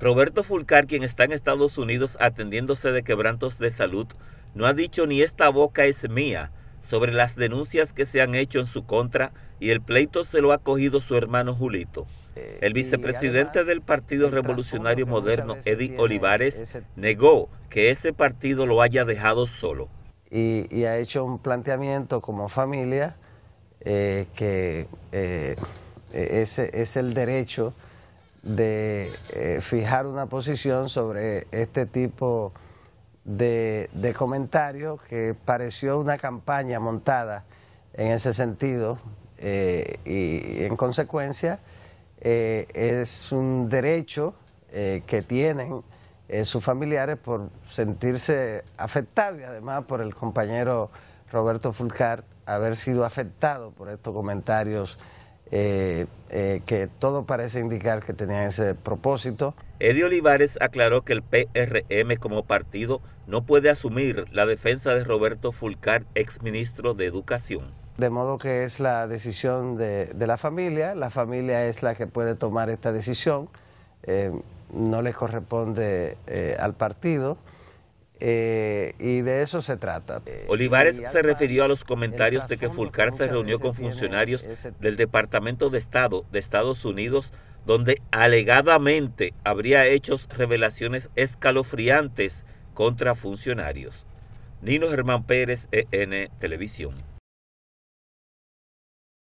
Roberto Fulcar, quien está en Estados Unidos atendiéndose de quebrantos de salud, no ha dicho ni esta boca es mía sobre las denuncias que se han hecho en su contra y el pleito se lo ha cogido su hermano Julito. Eh, el vicepresidente del Partido Revolucionario Moderno, Eddie Olivares, negó que ese partido lo haya dejado solo. Y, ha hecho un planteamiento como familia eh, que eh, e, ese es el derecho de eh, fijar una posición sobre este tipo de, comentarios que pareció una campaña montada en ese sentido eh, y, en consecuencia eh, es un derecho que tienen sus familiares por sentirse afectados y además por el compañero Roberto Fulcar haber sido afectado por estos comentarios eh, eh, que todo parece indicar que tenían ese propósito. Eddie Olivares aclaró que el PRM como partido no puede asumir la defensa de Roberto Fulcar, exministro de Educación. De modo que es la decisión de, la familia, la familia es la que puede tomar esta decisión, eh, no le corresponde al partido. Eh, y de eso se trata. Eh, Olivares se refirió a los comentarios de que Fulcar se reunió con funcionarios del Departamento de Estado de Estados Unidos, donde alegadamente habría hecho revelaciones escalofriantes contra funcionarios. Nino Germán Pérez, EN Televisión.